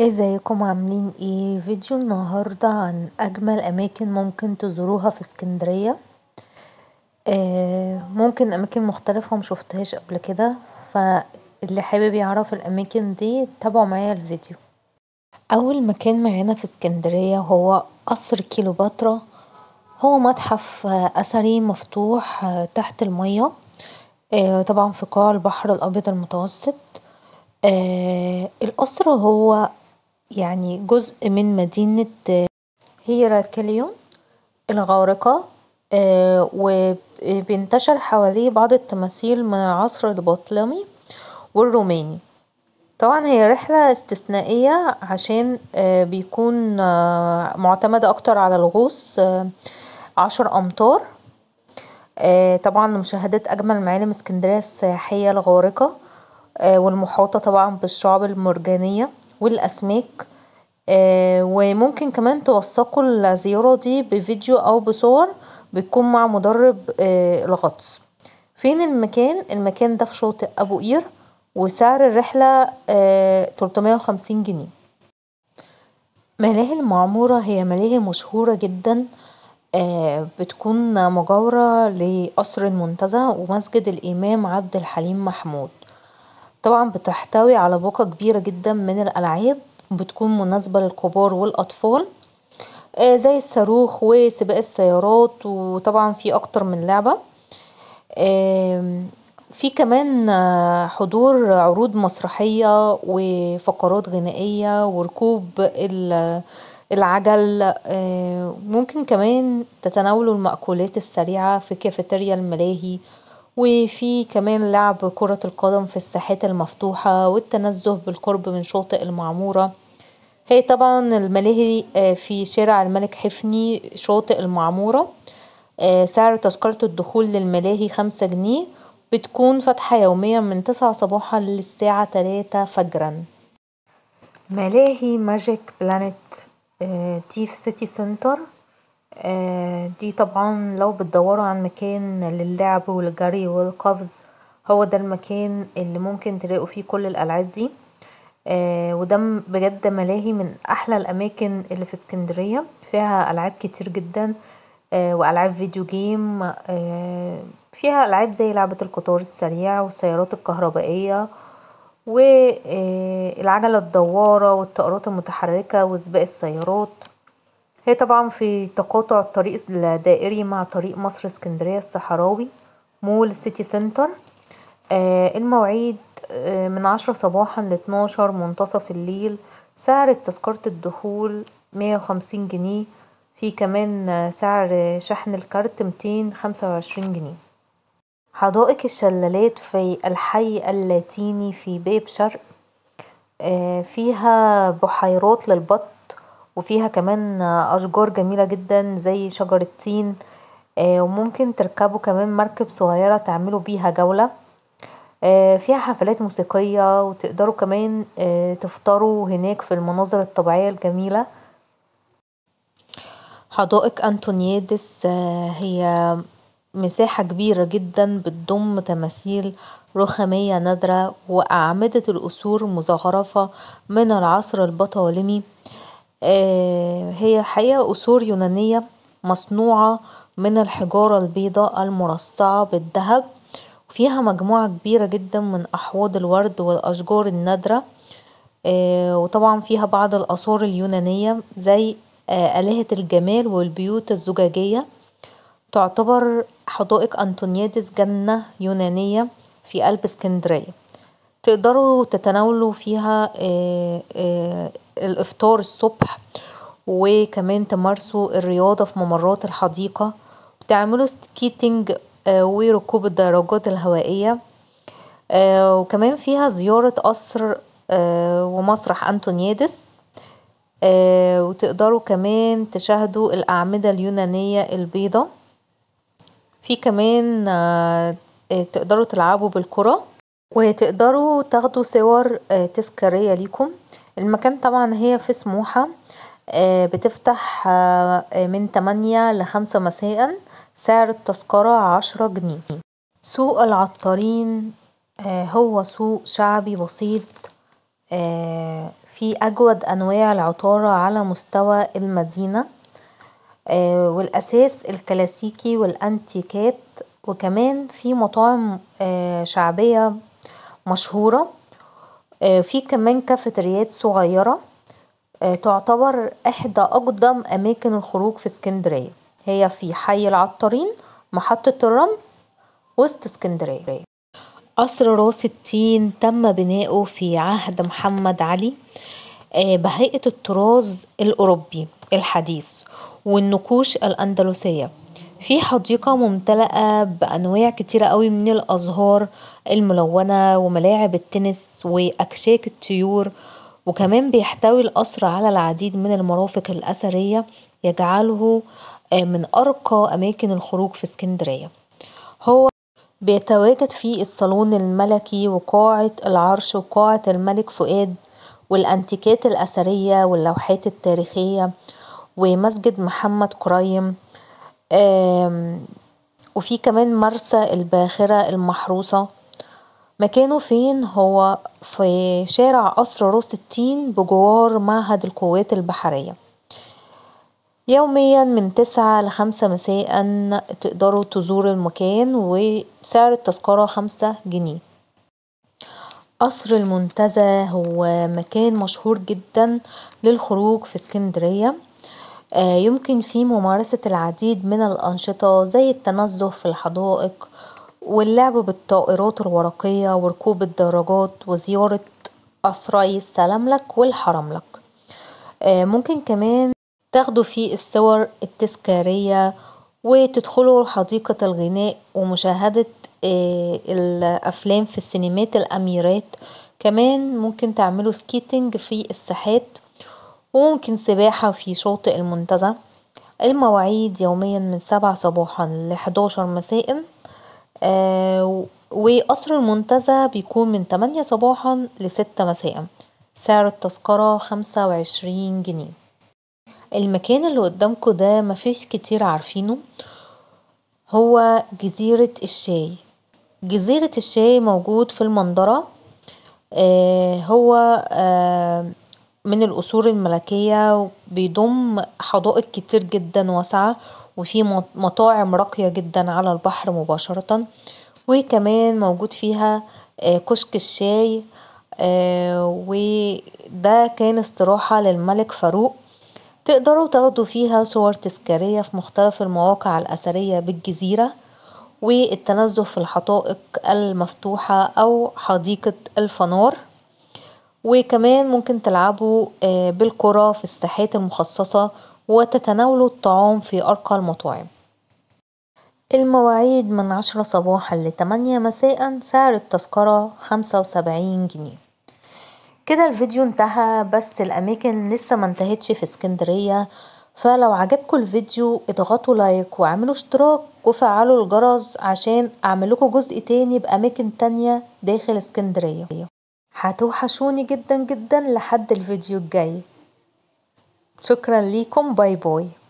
ازيكم عاملين ايه فيديو النهاردة عن اجمل اماكن ممكن تزوروها في اسكندرية آه، ممكن اماكن مختلفة مشوفتهاش قبل كده فاللي حابب يعرف الاماكن دي تابعوا معايا الفيديو اول مكان معانا في اسكندرية هو قصر كيلوباترا هو متحف اثري مفتوح تحت المية آه، طبعا في قاع البحر الابيض المتوسط آه، القصر هو يعني جزء من مدينة آه، هيراكليون الغارقة آه، وبينتشر حواليه بعض التماثيل من العصر البطلمي والروماني طبعا هي رحلة استثنائية عشان آه، بيكون معتمدة اكتر على الغوص عشر امتار طبعا لمشاهدة اجمل معالم اسكندرية السياحية الغارقة والمحاطة طبعا بالشعب المرجانية والاسماك آه، وممكن كمان توثقوا الزيارة دي بفيديو او بصور بتكون مع مدرب آه، الغطس فين المكان المكان ده في شاطئ ابو قير وسعر الرحلة آه، تلتمية وخمسين جنيه ملاهي المعمورة هي ملاهي مشهورة جدا بتكون مجاورة لقصر المنتزه ومسجد الامام عبد الحليم محمود طبعا بتحتوي على باقة كبيرة جدا من الألعاب بتكون مناسبة للكبار والأطفال آه، زي الصاروخ وسباق السيارات وطبعا في اكتر من لعبة في كمان آه، حضور عروض مسرحية وفقرات غنائية وركوب العجل آه، ممكن كمان تتناولوا المأكولات السريعة في كافيتيريا الملاهي وفي كمان لعب كرة القدم في الساحات المفتوحة والتنزه بالقرب من شاطئ المعمورة هي طبعا الملاهي آه، في شارع الملك حفني شاطئ المعمورة آه، سعر تذكرة الدخول للملاهي خمسة جنيه بتكون فتحة يوميا من تسعة صباحا للساعة تلاتة فجرا ملاهي ماجيك بلانت تيف سيتي سنتر آه، دي طبعا لو بتدوروا عن مكان للعب والجري والقفز هو ده المكان اللي ممكن تلاقوا فيه كل الألعاب دي آه، ودا بجد ملاهي من احلى الأماكن اللي في اسكندرية فيها ألعاب كتير جدا آه، وألعاب فيديو جيم فيها ألعاب زي لعبة القطار السريع والسيارات الكهربائية والعجلة الدوارة والطائرات المتحركة وسباق السيارات هي طبعا في تقاطع الطريق الدائري مع طريق مصر اسكندرية الصحراوي مول سيتي سنتر آه المواعيد آه من عشرة صباحا لاتناشر منتصف الليل سعر تذكرة الدخول مية وخمسين جنيه في كمان سعر شحن الكارت ميتين خمسة وعشرين جنيه حدائق الشلالات في الحي اللاتيني في باب شرق آه فيها بحيرات للبط وفيها كمان أشجار جميلة جدا زي شجر التين آه، وممكن تركبوا كمان مركب صغيرة تعملوا بيها جولة آه، فيها حفلات موسيقية وتقدروا كمان آه، تفطروا هناك في المناظر الطبيعية الجميلة حدائق أنتونيادس هي مساحة كبيرة جدا بتضم تماثيل رخامية نادرة وأعمدة القصور مزخرفة من العصر البطالمي آه، هي الحقيقة قصور يونانية مصنوعة من الحجارة البيضاء المرصعة بالذهب وفيها مجموعة كبيرة جدا من أحواض الورد والأشجار النادرة آه، وطبعا فيها بعض الآثار اليونانية زي آه، آلهة الجمال والبيوت الزجاجية. تعتبر حدائق أنتونيادس جنة يونانية في قلب اسكندرية. تقدروا تتناولوا فيها آه، آه، الافطار الصبح وكمان تمارسوا الرياضة في ممرات الحديقة وتعملوا سكيتنج آه، وركوب الدراجات الهوائية وكمان فيها زيارة قصر ومسرح أنتونيادس وتقدروا كمان تشاهدوا الأعمدة اليونانية البيضة في كمان تقدروا تلعبوا بالكرة وتقدروا تاخدوا صور آه، تذكارية ليكم المكان طبعا هي في سموحة آه، بتفتح آه، من ل لخمسة مساء سعر التذكرة عشرة جنيه سوق العطارين هو سوق شعبي بسيط فيه أجود أنواع العطارة على مستوى المدينة والأساس الكلاسيكي والأنتيكات وكمان فيه مطاعم شعبية مشهورة آه، في كمان كافيتريات صغيرة آه، تعتبر احدى اقدم اماكن الخروج في اسكندرية هي في حي العطارين محطة الرمل وسط اسكندرية قصر راس التين تم بناؤه في عهد محمد علي آه، بهيئة الطراز الأوروبي الحديث والنقوش الأندلسية في حديقة ممتلئة بأنواع كتيرة قوي من الأزهار الملونة وملاعب التنس وأكشاك الطيور وكمان بيحتوي القصر على العديد من المرافق الأثرية يجعله آه، من أرقى أماكن الخروج في اسكندرية هو بيتواجد فيه الصالون الملكي وقاعة العرش وقاعة الملك فؤاد والأنتيكات الأثرية واللوحات التاريخية ومسجد محمد كريم وفي كمان مرسى الباخرة المحروسة مكانه فين هو في شارع قصر روس التين بجوار معهد القوات البحرية يوميا من تسعة لخمسة مساء تقدروا تزوروا المكان وسعر التذكرة خمسة جنيه قصر المنتزه هو مكان مشهور جدا للخروج في اسكندرية آه، يمكن فيه ممارسة العديد من الأنشطة زي التنزه في الحدائق واللعب بالطائرات الورقية وركوب الدراجات وزيارة لك والحرم لك آه، ممكن كمان تاخدوا فيه الصور التذكارية وتدخلوا حديقة الغناء ومشاهدة آه، الأفلام في السينمات الأميرات كمان ممكن تعملوا سكيتنج في الساحات وممكن سباحة في شاطئ المنتزه، المواعيد يوميا من سبعة صباحا لحداشر مساء آه، وقصر المنتزه بيكون من تمانية صباحا لستة مساء، سعر التذكرة خمسة وعشرين جنيه، المكان اللي قدامكو ده مفيش كتير عارفينه هو جزيرة الشاي، جزيرة الشاي موجود في المندرة آه، هو آه، من القصور الملكية بيضم حدائق كتير جدا واسعة وفيه مطاعم راقية جدا على البحر مباشرة وكمان موجود فيها آه، كشك الشاي آه، وده كان استراحة للملك فاروق تقدروا تاخدوا فيها صور تذكارية في مختلف المواقع الأثرية بالجزيرة والتنزه في الحدائق المفتوحة أو حديقة الفنار وكمان ممكن تلعبوا آه، بالكرة في الساحات المخصصة وتتناولوا الطعام في أرقى المطاعم. المواعيد من عشرة صباحا لتمانية مساء سعر التذكرة خمسة وسبعين جنيه. كده الفيديو انتهى بس الأماكن لسه منتهتش في اسكندرية فلو عجبكم الفيديو اضغطوا لايك وعملوا اشتراك وفعلوا الجرس عشان اعملكوا جزء تاني بأماكن تانية داخل اسكندرية هتوحشوني جدا جدا لحد الفيديو الجاي شكرا ليكم باي باي